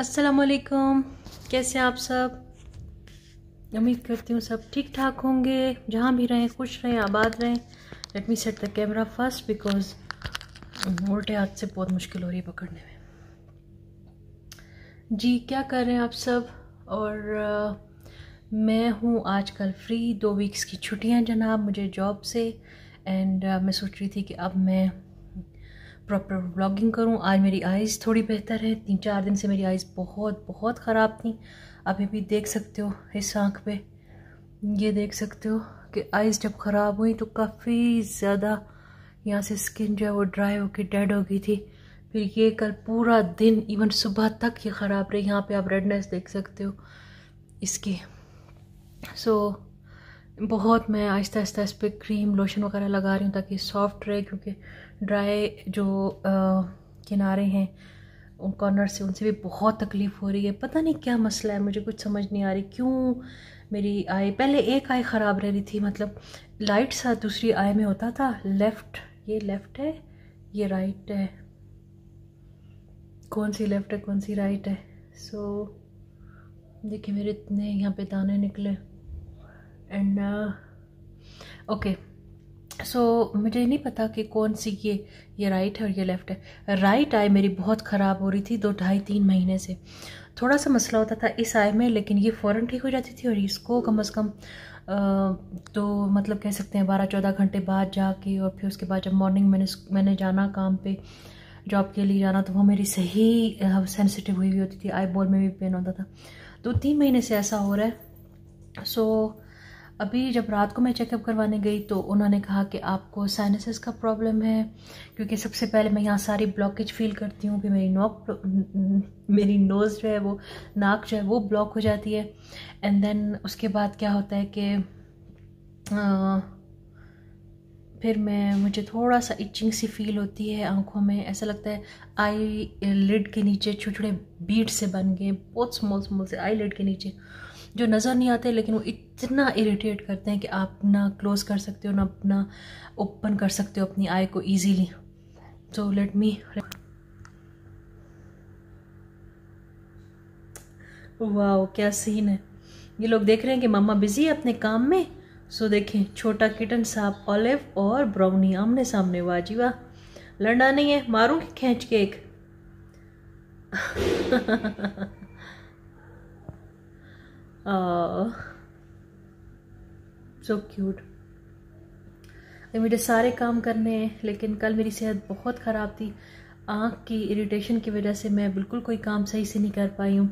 असलकम कैसे आप सब उम्मीद करती हूँ सब ठीक ठाक होंगे जहाँ भी रहें खुश रहें आबाद रहें let me set the camera first because उल्टे हाथ से बहुत मुश्किल हो रही है पकड़ने में जी क्या कर रहे हैं आप सब और आ, मैं हूँ आजकल फ्री दो वीक्स की छुट्टियाँ जनाब मुझे जॉब से एंड मैं सोच रही थी कि अब मैं प्रॉपर व्लॉगिंग करूँ आज मेरी आइज़ थोड़ी बेहतर है तीन चार दिन से मेरी आइज़ बहुत बहुत ख़राब थी अभी भी देख सकते हो इस आँख पे ये देख सकते हो कि आइज़ जब ख़राब हुई तो काफ़ी ज़्यादा यहाँ से स्किन जो है वो ड्राई होकर डेड हो गई थी फिर ये कल पूरा दिन इवन सुबह तक ये ख़राब रही यहाँ पे आप रेडनेस देख सकते हो इसकी सो so, बहुत मैं आहिस्ता आहिस्ता इस पर क्रीम लोशन वगैरह लगा रही हूँ ताकि सॉफ्ट रहे क्योंकि ड्राई जो आ, किनारे हैं उन कॉर्नर से उनसे भी बहुत तकलीफ़ हो रही है पता नहीं क्या मसला है मुझे कुछ समझ नहीं आ रही क्यों मेरी आई पहले एक आई ख़राब रह रही थी मतलब लाइट सा दूसरी आई में होता था लेफ़्ट ये लेफ़्ट है ये राइट है कौन सी लेफ़्ट है कौन सी राइट है सो so, देखिए मेरे इतने यहाँ पे दाने निकले एंड ओके सो मुझे नहीं पता कि कौन सी ये ये राइट है और ये लेफ़्ट है राइट आई मेरी बहुत ख़राब हो रही थी दो ढाई तीन महीने से थोड़ा सा मसला होता था इस आई में लेकिन ये फ़ौरन ठीक हो जाती थी और इसको कम अज़ कम तो मतलब कह सकते हैं बारह चौदह घंटे बाद जाके और फिर उसके बाद जब मॉर्निंग मैंने मैंने जाना काम पे जॉब के लिए जाना तो वो मेरी सही सेंसिटिव हुई हुई होती थी आई बॉल में भी पेन होता था तो तीन महीने से ऐसा हो रहा है सो so, अभी जब रात को मैं चेकअप करवाने गई तो उन्होंने कहा कि आपको साइनसिस का प्रॉब्लम है क्योंकि सबसे पहले मैं यहाँ सारी ब्लॉकेज फील करती हूँ कि मेरी नॉक मेरी नोज़ जो है वो नाक जो है वो ब्लॉक हो जाती है एंड देन उसके बाद क्या होता है कि आ, फिर मैं मुझे थोड़ा सा इचिंग सी फील होती है आँखों में ऐसा लगता है आई लिड के नीचे छोटे छोटे बीट से बन गए बहुत स्मॉल स्मॉल से आई लिड के नीचे जो नज़र नहीं आते लेकिन वो इतना इरिटेट करते हैं कि आप ना क्लोज कर सकते हो ना अपना ओपन कर सकते हो अपनी आई को ईजीली सो लेट मी वाह क्या सीन है ये लोग देख रहे हैं कि मम्मा बिजी है अपने काम में सो देखें छोटा किटन साफ ऑलिव और ब्राउनी आमने सामने वाजी वाह लड़ना नहीं है मारूंगी खींच के एक सो क्यूट मेरे सारे काम करने हैं लेकिन कल मेरी सेहत बहुत ख़राब थी आँख की इरिटेशन की वजह से मैं बिल्कुल कोई काम सही से नहीं कर पाई हूँ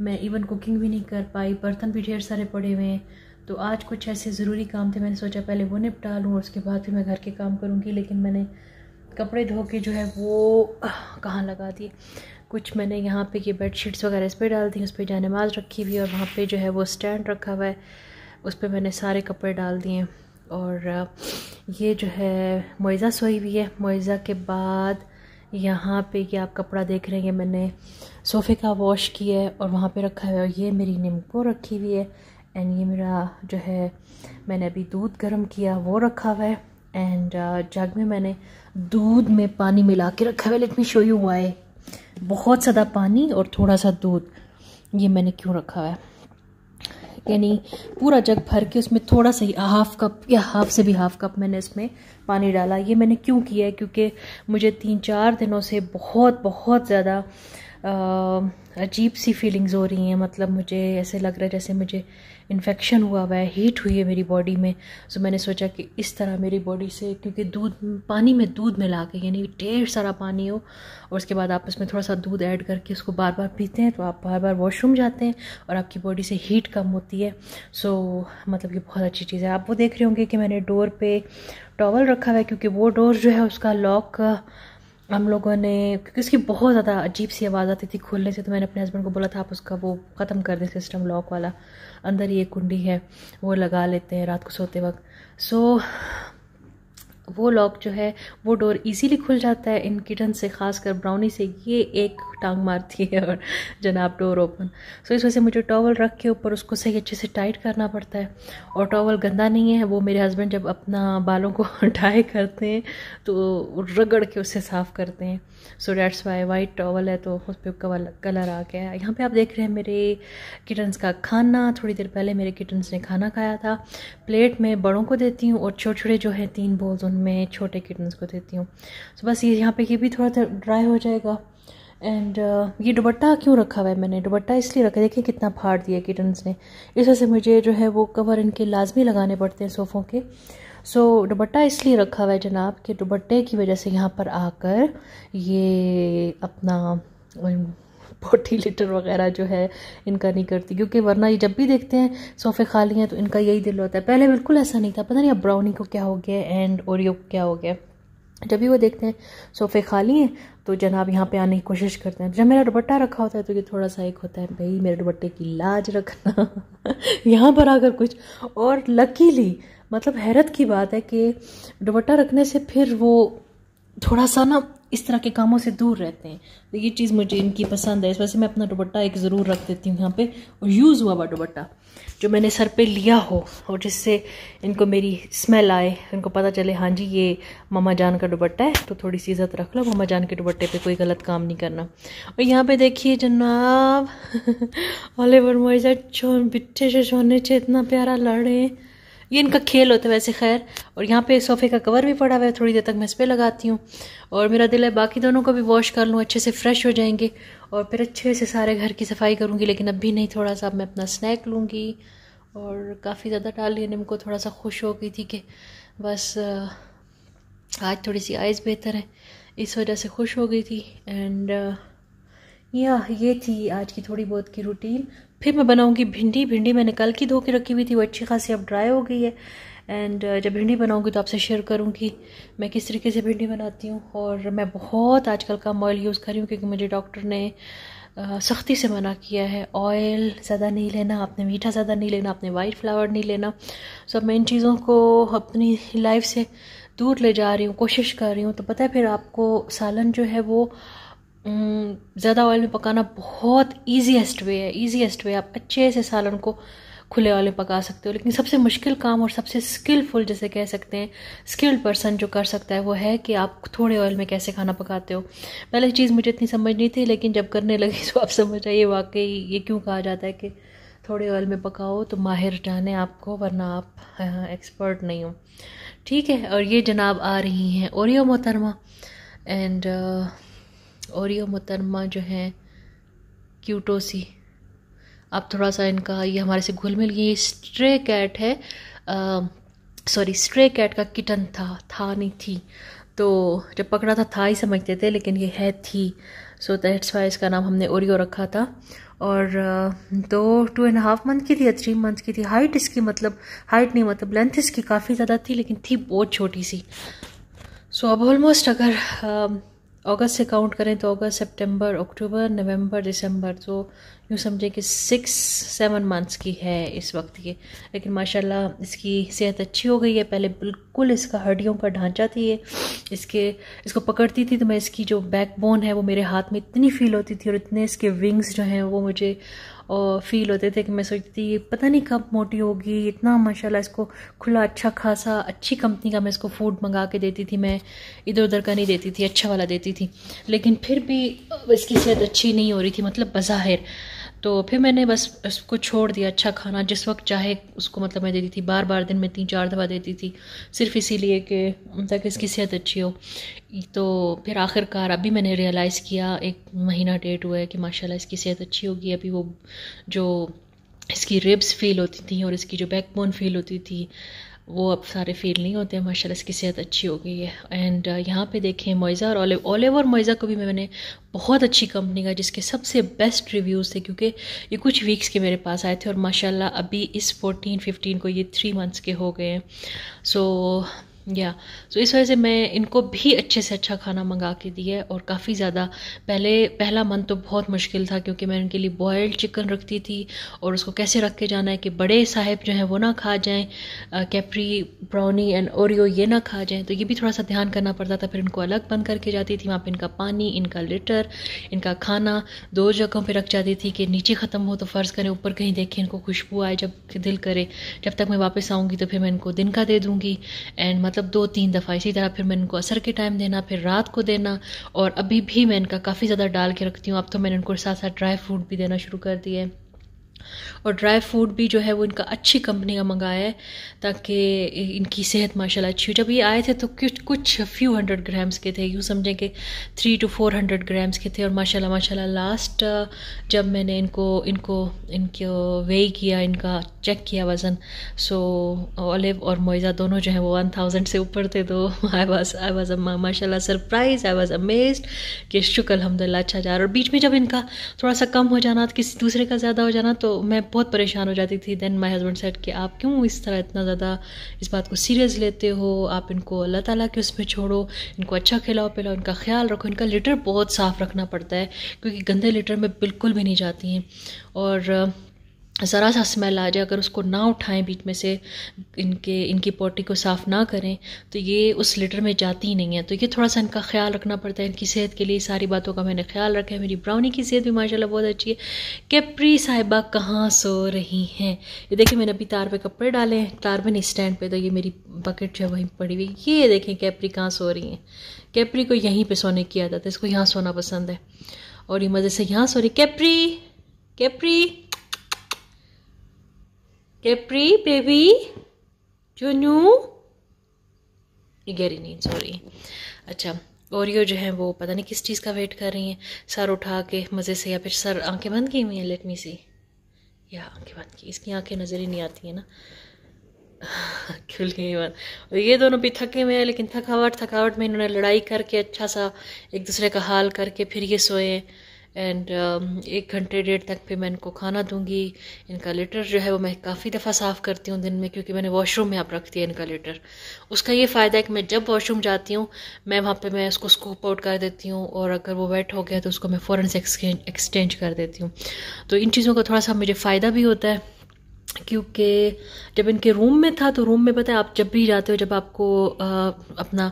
मैं इवन कुकिंग भी नहीं कर पाई बर्तन भी ढेर सारे पड़े हुए हैं तो आज कुछ ऐसे ज़रूरी काम थे मैंने सोचा पहले वो निपटा लूँ उसके बाद फिर मैं घर के काम करूँगी लेकिन मैंने कपड़े धो के जो है वो कहाँ लगा दिए कुछ मैंने यहाँ पे ये बेड शीट्स वगैरह इस पर डाल दी उस पर जानमाज रखी हुई और वहाँ पे जो है वो स्टैंड रखा हुआ है उस पर मैंने सारे कपड़े डाल दिए और ये जो है मुइज़ा सोई हुई है मुइज़ा के बाद यहाँ पे ये आप कपड़ा देख रहे हैं मैंने सोफ़े का वॉश किया है और वहाँ पे रखा हुआ है और ये मेरी नींबू रखी हुई है एंड ये मेरा जो है मैंने अभी दूध गर्म किया वो रखा हुआ है एंड जग में मैंने दूध में पानी मिला के रखा हुआ है let me show you why बहुत ज़्यादा पानी और थोड़ा सा दूध ये मैंने क्यों रखा है यानी पूरा जग भर के उसमें थोड़ा सा ही हाफ कप या हाफ से भी हाफ कप मैंने इसमें पानी डाला ये मैंने क्यों किया है क्योंकि मुझे तीन चार दिनों से बहुत बहुत ज़्यादा अजीब सी फीलिंग्स हो रही हैं मतलब मुझे ऐसे लग रहा है जैसे मुझे इन्फेक्शन हुआ हुआ है हीट हुई है मेरी बॉडी में सो मैंने सोचा कि इस तरह मेरी बॉडी से क्योंकि दूध पानी में दूध मिला के यानी ढेर सारा पानी हो और उसके बाद आप उसमें थोड़ा सा दूध ऐड करके उसको बार बार पीते हैं तो आप बार बार वॉशरूम जाते हैं और आपकी बॉडी से हीट कम होती है सो मतलब ये बहुत अच्छी चीज़ है आप वो देख रहे होंगे कि मैंने डोर पर टॉवल रखा हुआ है क्योंकि वो डोर जो है उसका लॉक हम लोगों ने क्योंकि उसकी बहुत ज़्यादा अजीब सी आवाज़ आती थी खोलने से तो मैंने अपने हस्बैंड को बोला था आप उसका वो ख़त्म कर दें सिस्टम लॉक वाला अंदर ही एक कुंडी है वो लगा लेते हैं रात को सोते वक्त सो so, वो लॉक जो है वो डोर इजीली खुल जाता है इन किटन से खासकर ब्राउनी से ये एक टांग मारती है और जनाब डोर ओपन सो इस वजह से मुझे टॉवल रख के ऊपर उसको सही अच्छे से टाइट करना पड़ता है और टॉवल गंदा नहीं है वो मेरे हस्बैंड जब अपना बालों को ड्राई करते हैं तो रगड़ के उसे साफ़ करते हैं so that's why white towel है तो उस पर कलर आ गया है यहाँ पर आप देख रहे हैं मेरे किटन्स का खाना थोड़ी देर पहले मेरे किटन्स ने खाना खाया था प्लेट में बड़ों को देती हूँ और छोटे छोटे जो है तीन बोल्स उन मैं छोटे किटन्स को देती हूँ सो so, बस ये यहाँ पे ये भी थोड़ा ड्राई हो जाएगा एंड uh, ये दुबट्टा क्यों रखा हुआ है मैंने दुबट्टा इसलिए रखा देखिए कितना फाड़ दिया किटन्स ने इस वजह से मुझे जो है वो कवर इनके लाजमी लगाने पड़ते हैं सोफ़ों के सो so, दुबट्टा इसलिए रखा हुआ है जनाब कि दुबट्टे की वजह से यहाँ पर आकर ये अपना um, फोर्टी लीटर वगैरह जो है इनका नहीं करती क्योंकि वरना ये जब भी देखते हैं सोफ़े खाली हैं तो इनका यही दिल होता है पहले बिल्कुल ऐसा नहीं था पता नहीं अब ब्राउनी को क्या हो गया एंड ओरियो को क्या हो गया जब भी वो देखते हैं सोफ़े खाली हैं तो जनाब यहाँ पे आने की कोशिश करते हैं जब मेरा दुपट्टा रखा होता है तो ये थोड़ा सा एक होता है भाई मेरे दुपट्टे की लाज रखना यहाँ पर आकर कुछ और लकीली मतलब हैरत की बात है कि दुपट्टा रखने से फिर वो थोड़ा सा ना इस तरह के कामों से दूर रहते हैं तो ये चीज़ मुझे इनकी पसंद है इस वजह से मैं अपना दुबट्टा एक ज़रूर रख देती हूँ यहाँ पे और यूज़ हुआ हुआ दुबट्टा जो मैंने सर पे लिया हो और जिससे इनको मेरी स्मेल आए इनको पता चले हाँ जी ये मामा जान का दुबट्टा है तो थोड़ी सी इज़्ज़त रख लो मामा जान के दुबट्टे पर कोई गलत काम नहीं करना और यहाँ पर देखिए जनाब ओलिवर मोइजा बिट्ठे से सोने से इतना प्यारा लड़े ये इनका खेल होता है वैसे खैर और यहाँ पे सोफ़े का कवर भी पड़ा हुआ है थोड़ी देर तक मैं इस पर लगाती हूँ और मेरा दिल है बाकी दोनों को भी वॉश कर लूँ अच्छे से फ्रेश हो जाएंगे और फिर अच्छे से सारे घर की सफाई करूँगी लेकिन अब भी नहीं थोड़ा सा मैं अपना स्नैक लूँगी और काफ़ी ज़्यादा डाल लिया को थोड़ा सा खुश हो गई थी कि बस आज थोड़ी सी आइज़ बेहतर है इस वजह से खुश हो गई थी एंड या ये थी आज की थोड़ी बहुत की रूटीन फिर मैं बनाऊंगी भिंडी भिंडी मैंने कल की धो के रखी हुई थी वो अच्छी खासी अब ड्राई हो गई है एंड uh, जब भिंडी बनाऊंगी तो आपसे शेयर करूंगी मैं किस तरीके से भिंडी बनाती हूँ और मैं बहुत आजकल कम ऑयल यूज़ कर रही हूँ क्योंकि मुझे डॉक्टर ने uh, सख्ती से मना किया है ऑयल ज़्यादा नहीं लेना आपने मीठा ज़्यादा नहीं लेना आपने वाइट फ्लावर नहीं लेना सब मैं इन चीज़ों को अपनी लाइफ से दूर ले जा रही हूँ कोशिश कर रही हूँ तो पता है फिर आपको सालन जो है वो हम्म, ज़्यादा ऑयल में पकाना बहुत ईजीएस्ट वे है ईजीएस्ट वे आप अच्छे से सालन को खुले ऑयल में पका सकते हो लेकिन सबसे मुश्किल काम और सबसे स्किलफुल जैसे कह सकते हैं स्किल्ड पर्सन जो कर सकता है वो है कि आप थोड़े ऑयल में कैसे खाना पकाते हो पहले चीज़ मुझे इतनी समझ नहीं थी लेकिन जब करने लगी तो आप समझ आइए वाकई ये क्यों कहा जाता है कि थोड़े ऑयल में पकाओ तो माहिर जाने आपको वरना आप एक्सपर्ट हाँ, हाँ, नहीं हो ठीक है और ये जनाब आ रही हैं ओरियो मोहतरमा एंड uh, और ये मुतरमा जो हैं क्यूटोसी आप थोड़ा सा इनका ये हमारे से घुल मिल गई स्ट्रे कैट है सॉरी स्ट्रे कैट का किटन था था नहीं थी तो जब पकड़ा था था ही समझते थे लेकिन ये है थी सो दैट्स वाई इसका नाम हमने ओरियो रखा था और दो टू एंड हाफ मंथ की थी या थ्री मंथ की थी हाइट इसकी मतलब हाइट नहीं मतलब लेंथ इसकी काफ़ी ज़्यादा थी लेकिन थी बहुत छोटी सी सो so, अब ऑलमोस्ट अगर अगस्त से काउंट करें तो अगस्त सितंबर अक्टूबर नवंबर दिसंबर तो यूँ समझें कि सिक्स सेवन मंथ्स की है इस वक्त ये लेकिन माशाल्लाह इसकी सेहत अच्छी हो गई है पहले बिल्कुल इसका हड्डियों का ढांचा थी ये इसके इसको पकड़ती थी तो मैं इसकी जो बैक बोन है वो मेरे हाथ में इतनी फील होती थी और इतने इसके विंग्स जो हैं वो मुझे और फील होते थे कि मैं सोचती थी पता नहीं कब मोटी होगी इतना माशाल्लाह इसको खुला अच्छा खासा अच्छी कंपनी का मैं इसको फूड मंगा के देती थी मैं इधर उधर का नहीं देती थी अच्छा वाला देती थी लेकिन फिर भी इसकी सेहत अच्छी नहीं हो रही थी मतलब बज़ाहिर तो फिर मैंने बस उसको छोड़ दिया अच्छा खाना जिस वक्त चाहे उसको मतलब मैं देती थी बार बार दिन में तीन चार दफ़ा देती थी सिर्फ इसीलिए कि ताकि मतलब इसकी सेहत अच्छी हो तो फिर आखिरकार अभी मैंने रियलाइज़ किया एक महीना डेट हुआ है कि माशाल्लाह इसकी सेहत अच्छी होगी अभी वो जो इसकी रिब्स फील होती थी और इसकी जो बैकबोन फील होती थी वो अब सारे फील नहीं होते माशा इसकी सेहत अच्छी हो गई है एंड uh, यहाँ पे देखें मोइज़ा और ओलिव ओलिव और मोइज़ा को भी मैंने बहुत अच्छी कंपनी का जिसके सबसे बेस्ट रिव्यूज़ थे क्योंकि ये कुछ वीक्स के मेरे पास आए थे और माशाल्लाह अभी इस 14 15 को ये थ्री मंथ्स के हो गए हैं सो या सो इस वजह से मैं इनको भी अच्छे से अच्छा खाना मंगा के दिया है और काफ़ी ज़्यादा पहले पहला मन तो बहुत मुश्किल था क्योंकि मैं उनके लिए बॉयल्ड चिकन रखती थी और उसको कैसे रख के जाना है कि बड़े साहिब जो हैं वो ना खा जाएं कैपरी ब्राउनी एंड ओरियो ये ना खा जाएं तो ये भी थोड़ा सा ध्यान करना पड़ता था फिर इनको अलग बंद करके जाती थी वहाँ पर इनका पानी इनका लिटर इनका खाना दो जगहों पर रख जाती थी कि नीचे ख़त्म हो तो फ़र्ज़ करें ऊपर कहीं देखें इनको खुशबू आए जब दिल करे जब तक मैं वापस आऊँगी तो फिर मैं इनको दिन का दे दूँगी एंड मतलब मतलब दो तीन दफ़ा इसी तरह फिर मैं इनको असर के टाइम देना फिर रात को देना और अभी भी मैं इनका काफ़ी ज़्यादा डाल के रखती हूँ अब तो मैंने इनको साथ साथ ड्राई फ्रूट भी देना शुरू कर दिए और ड्राई फ्रूट भी जो है वो इनका अच्छी कंपनी का मंगाया है ताकि इनकी सेहत माशाल्लाह अच्छी हो जब ये आए थे तो कुछ कुछ फ्यू हंड्रेड ग्राम्स के थे यूँ समझें कि three two four hundred grams के थे और माशाल्लाह माशाल्लाह लास्ट जब मैंने इनको इनको इनको वे किया इनका चेक किया वज़न सो ओलिव और मोइज़ा दोनों जो है वो वन थाउजेंड से ऊपर थे तो आई वाज आई वाज माशाल्लाह सरप्राइज आई वॉज़ अमेज कि शुक्र अलहमदिल्ला अच्छा जा रहा और बीच में जब इनका थोड़ा सा कम हो जाना किसी दूसरे का ज़्यादा हो जाना तो तो मैं बहुत परेशान हो जाती थी देन माई हस्बैंड सेट कि आप क्यों इस तरह इतना ज़्यादा इस बात को सीरियस लेते हो आप इनको अल्लाह ताला के उसमें छोड़ो इनको अच्छा खिलाओ पिलाओ इनका ख्याल रखो इनका लिटर बहुत साफ़ रखना पड़ता है क्योंकि गंदे लिटर में बिल्कुल भी नहीं जाती हैं और ज़रा सा स्मेल आ जाए अगर उसको ना उठाएं बीच में से इनके इनकी पोटी को साफ़ ना करें तो ये उस लिटर में जाती ही नहीं है तो ये थोड़ा सा इनका ख्याल रखना पड़ता है इनकी सेहत के लिए सारी बातों का मैंने ख्याल रखा है मेरी ब्राउनी की सेहत भी माशाल्लाह बहुत अच्छी है कैप्री साहिबा कहाँ सो रही हैं ये देखें मैंने अभी तार पर कपड़े डाले हैं तार पर नहीं स्टैंड पर तो ये मेरी बकेट जो है वहीं पड़ी हुई ये देखें कैप्री कहाँ सो रही हैं कैप्री को यहीं पर सोने की आदत है इसको यहाँ सोना पसंद है और ये मज़े से यहाँ सो रही Capri Capri Capri, baby. Junu. Garinine, sorry. अच्छा ओरियो जो है वो पता नहीं किस चीज़ का वेट कर रही हैं सर उठा के मज़े से या फिर सर आंखें बंद की हुई हैं लेट मी सी या आंखें बंद की इसकी आंखें नज़र ही नहीं आती हैं ना खुल गई बात और ये दोनों भी थके हुए हैं लेकिन थकावट थकावट में इन्होंने लड़ाई करके अच्छा सा एक दूसरे का हाल करके फिर ये सोए एंड um, एक घंटे डेढ़ तक फिर मैं इनको खाना दूंगी इनका लेटर जो है वो मैं काफ़ी दफ़ा साफ़ करती हूँ दिन में क्योंकि मैंने वॉशरूम में आप रख दिया इनका लेटर उसका ये फ़ायदा है कि मैं जब वॉशरूम जाती हूँ मैं वहाँ पे मैं उसको स्कूप आउट कर देती हूँ और अगर वो वेट हो गया तो उसको मैं फ़ौरन से एक्सचेंज कर देती हूँ तो इन चीज़ों का थोड़ा सा मुझे फ़ायदा भी होता है क्योंकि जब इनके रूम में था तो रूम में पता है आप जब भी जाते हो जब आपको आ, अपना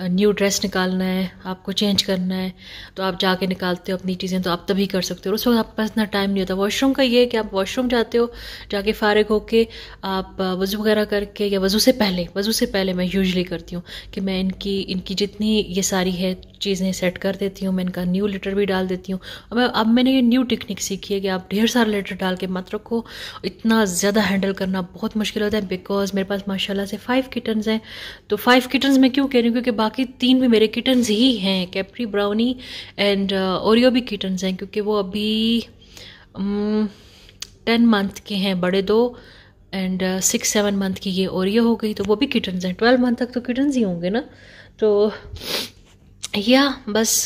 न्यू ड्रेस निकालना है आपको चेंज करना है तो आप जाके निकालते हो अपनी चीज़ें तो आप तभी कर सकते हो उस वक्त आपके पास इतना टाइम नहीं होता वॉशरूम का ये है कि आप वॉशरूम जाते हो जाके फ़ारग होके आप वज़ू वगैरह करके या वज़ू से पहले वज़ू से पहले मैं यूजली करती हूँ कि मैं इनकी इनकी जितनी ये सारी है चीज़ें सेट कर देती हूँ मैं इनका न्यू लेटर भी डाल देती हूँ और मैं अब मैंने ये न्यू टेक्निक सीखी है कि आप ढेर सारा लेटर डाल के मत रखो इतना ज़्यादा हैंडल करना बहुत मुश्किल होता है बिकॉज मेरे पास माशाल्लाह से फाइव किटन्स हैं तो फाइव किटन्स मैं क्यों कह रही हूँ क्योंकि बाकी तीन भी मेरे किटन्स ही हैं कैप्री ब्राउनी एंड ओरियो भी किटन्स हैं क्योंकि वो अभी टेन मंथ के हैं बड़े दो एंड सिक्स सेवन मंथ की ये ओरियो हो गई तो वो भी किटन्स हैं ट्वेल्व मंथ तक तो किटन्स ही होंगे ना तो या बस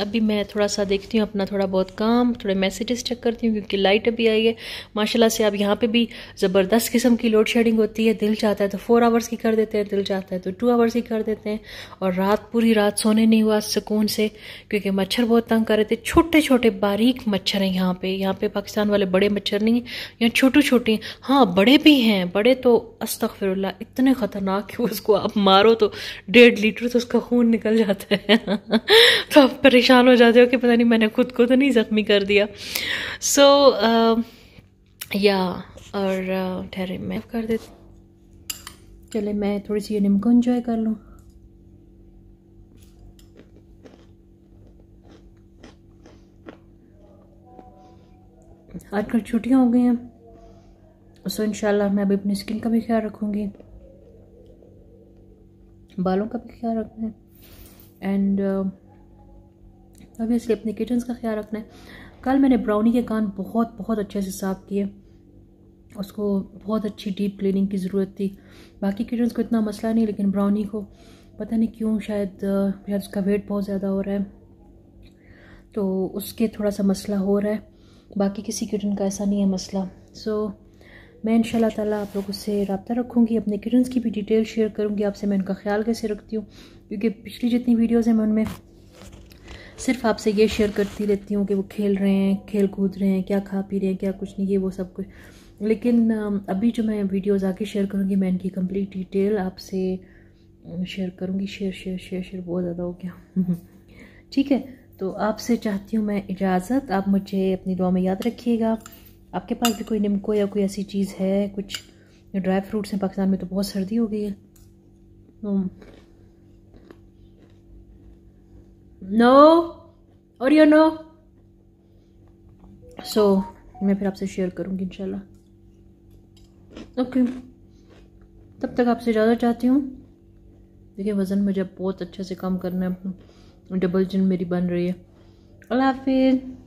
अभी मैं थोड़ा सा देखती हूँ अपना थोड़ा बहुत काम थोड़े मैसेजेस चेक करती हूँ क्योंकि लाइट अभी आई है माशाल्लाह से अब यहाँ पे भी ज़बरदस्त किस्म की लोड शेडिंग होती है दिल चाहता है तो फोर आवर्स की कर देते हैं दिल चाहता है तो टू आवर्स की कर देते हैं और रात पूरी रात सोने नहीं हुआ सुकून से क्योंकि मच्छर बहुत तंग कर रहे थे छोटे छोटे बारीक मच्छर हैं यहाँ पर यहाँ पर पाकिस्तान वाले बड़े मच्छर नहीं हैं यहाँ छोटे छोटे हाँ बड़े भी हैं बड़े तो अस्तफ़िर इतने ख़तरनाक कि उसको आप मारो तो डेढ़ लीटर तो उसका खून निकल जाता है तो आप परेशान परेशान हो जाते हो कि पता नहीं मैंने खुद को तो नहीं ज़ख्मी कर दिया सो so, uh, या और uh, ठहरे uh, मैं कर देती चले मैं थोड़ी सी ये इन्जॉय कर लूँ आजकल छुट्टियाँ हो गई हैं सो इनशाला मैं अभी अपनी स्किन का भी ख्याल रखूँगी बालों का भी ख्याल रखना है एंड uh, ऑबियसली अपने किचन्स का ख्याल रखना है कल मैंने ब्राउनी के कान बहुत बहुत अच्छे से साफ़ किए उसको बहुत अच्छी डीप क्लीनिंग की ज़रूरत थी बाकी किचन्स को इतना मसला नहीं लेकिन ब्राउनी को पता नहीं क्यों शायद शायद उसका वेट बहुत ज़्यादा हो रहा है तो उसके थोड़ा सा मसला हो रहा है बाकी किसी किचन का ऐसा नहीं है मसला सो so, मैं इन ताला आप लोगों से रबता रखूँगी अपने किचन्स की भी डिटेल शेयर करूँगी आपसे मैं उनका ख्याल कैसे रखती हूँ क्योंकि पिछली जितनी वीडियोज़ हैं मैं उनमें सिर्फ आपसे ये शेयर करती रहती हूँ कि वो खेल रहे हैं खेल कूद रहे हैं क्या खा पी रहे हैं क्या कुछ नहीं ये वो सब कुछ लेकिन अभी जो मैं वीडियोस आके शेयर करूँगी मैं इनकी कंप्लीट डिटेल आपसे शेयर करूँगी शेयर शेयर शेयर शेयर बहुत ज़्यादा हो गया ठीक है तो आपसे चाहती हूँ मैं इजाज़त आप मुझे अपनी दुआ में याद रखिएगा आपके पास भी कोई निमको या कोई ऐसी चीज़ है कुछ ड्राई फ्रूट्स हैं पाकिस्तान में तो बहुत सर्दी हो गई है तो नो और यू नो सो मैं फिर आपसे शेयर करूँगी इनशाला ओके तब तक आपसे ज़्यादा चाहती हूँ देखिए वज़न मुझे बहुत अच्छे से कम करना है डबल जिन मेरी बन रही है अल्लाह हाफिज़